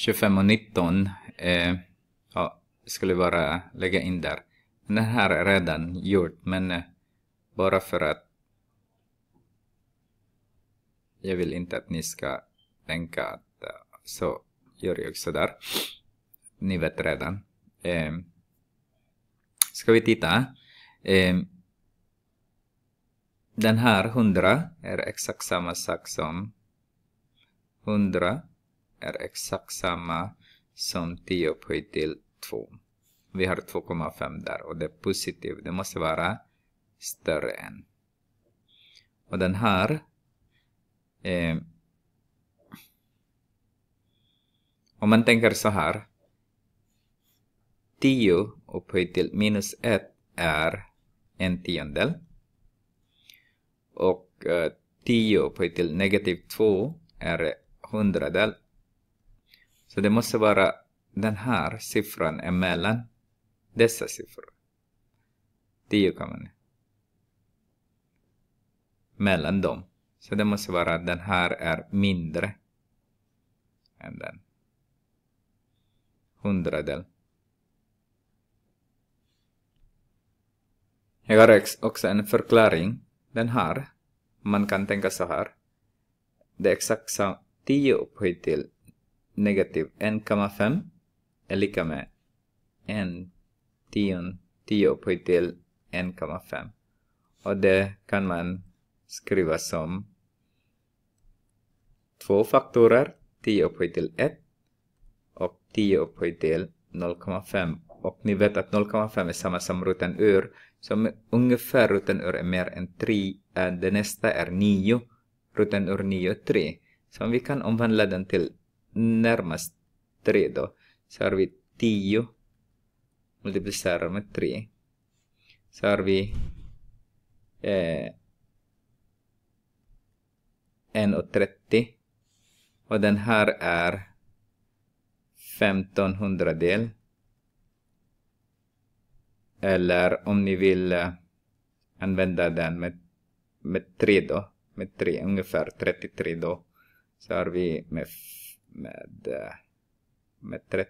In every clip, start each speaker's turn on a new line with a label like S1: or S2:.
S1: 25 och 19 eh, ja, skulle bara lägga in där. Den här är redan gjort men eh, bara för att jag vill inte att ni ska tänka att eh, så gör jag sådär. Ni vet redan. Eh, ska vi titta? Eh, den här 100 är exakt samma sak som 100 är exakt samma som 10 upphöjt till 2. Vi har 2,5 där och det är positivt. Det måste vara större än. Och den här eh, om man tänker så här 10 upphöjt till minus 1 är en tiondel och eh, 10 upphöjt till negativ 2 är hundradel det måste vara den här siffran emellan dessa siffror. 10 10,9. Mellan dem. Så det måste vara att den här är mindre än den. Hundradel. Jag har också en förklaring. Den här, man kan tänka så här. Det är exakt 10 upphöjt till negativ 1,5 är lika med en tion, 10 upphöjt till 1,5. Och det kan man skriva som två faktorer, 10 upphöjt till 1 och 10 upphöjt till 0,5. Och ni vet att 0,5 är samma som ruten ur. Så ungefär ruten ur är mer än 3, det nästa är 9. ruten ur 9 är 3. Så om vi kan omvandla den till närmast 3 då. Så har vi 10 multiplicerar med 3. Så har vi eh, 1,30 och den här är 15 hundradel. Eller om ni vill eh, använda den med, med 3 då, med 3 ungefär 33 då, så har vi med med, eh, med, tre,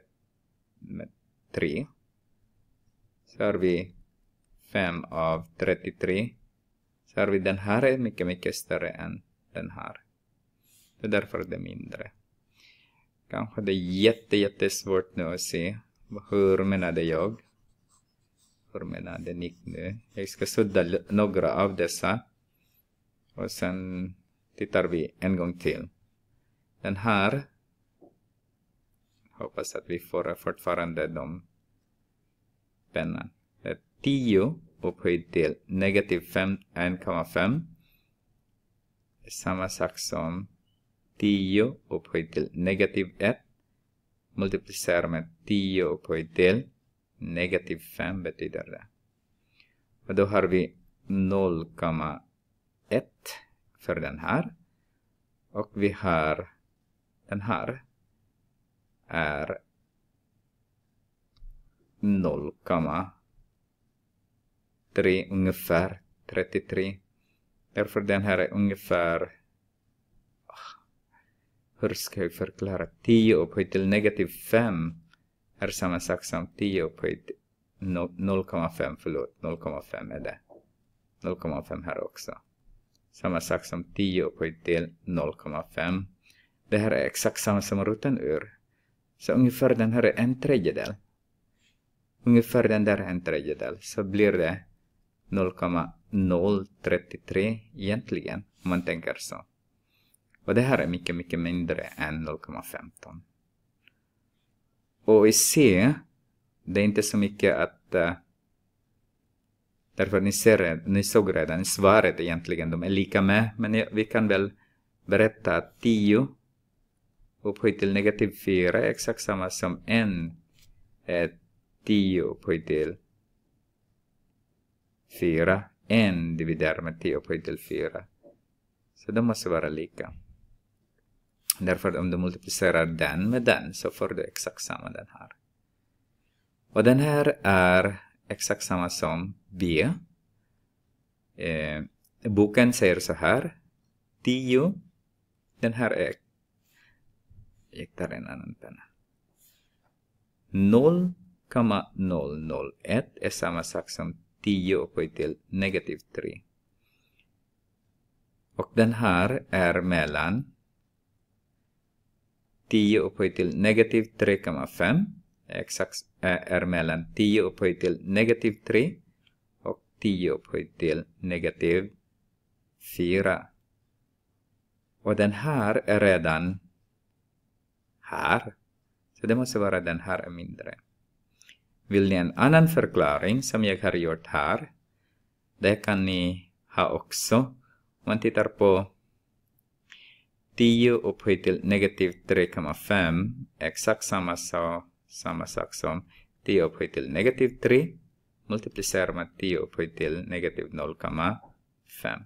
S1: med tre. Så har vi 5 av 33. Så har vi den här är mycket, mycket större än den här. Det är därför det är mindre. Kanske det är jätte, jättesvårt nu att se. Hur menade jag? Hur menade Nick nu? Jag ska sudda några av dessa. Och sen tittar vi en gång till. Den här Hoppas att vi får fortfarande de pennan. 10 upphöjt till negativ 1,5. Samma sak som 10 upphöjt till negativ 1. Multiplicera med 10 upphöjt till negativ 5 betyder det. Och då har vi 0,1 för den här. Och vi har den här är 0,3 ungefär 33. Därför den här är ungefär ah, hur ska jag förklara? 10 upphöjt till negativ 5 är samma sak som 10 upphöjt 0,5 förlåt 0,5 är det 0,5 här också samma sak som 10 upphöjt till 0,5 det här är exakt samma som roten ur så ungefär den här är en tredjedel. Ungefär den där är en tredjedel. Så blir det 0,033 egentligen, om man tänker så. Och det här är mycket, mycket mindre än 0,15. Och i C, det är inte så mycket att... Eh, därför ni, ser, ni såg redan svaret egentligen, de är lika med. Men vi kan väl berätta att 10 upphöjt till negativ 4 är exakt samma som n är 10 upphöjt till 4. n dividerat med 10 upphöjt till 4. Så de måste vara lika. Därför om du multiplicerar den med den så får du exakt samma den här. Och den här är exakt samma som B. Eh, boken säger så här. 10. Den här är hektarinnan penna. 0,001 är samma sak som 10 upphöjt till negativ 3. Och den här är mellan 10 upphöjt till negativ 3,5 exakt eh, är mellan 10 upphöjt till negativ 3 och 10 upphöjt till negativ 4. Och den här är redan här. Så det måste vara den här är mindre. Vill ni en annan förklaring som jag har gjort här? Det kan ni ha också. Om man tittar på 10 upphöjt till negativ 3,5. Exakt samma, så, samma sak som 10 upphöjt till negativ 3. Multiplicerar med 10 upphöjt till negativ 0,5.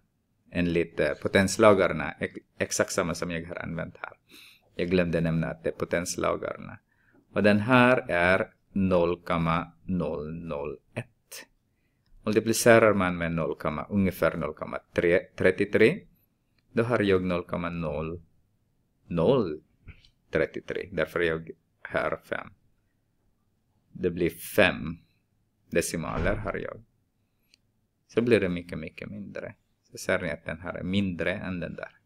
S1: Enligt eh, potenslagarna, exakt samma som jag har använt här. Jag glömde nämna att det är potenslagarna. Och den här är 0,001. Multiplicerar man med 0, ungefär 0,33 då har jag 0,0033. Därför är jag här 5. Det blir 5 decimaler har jag. Så blir det mycket, mycket mindre. Så ser ni att den här är mindre än den där.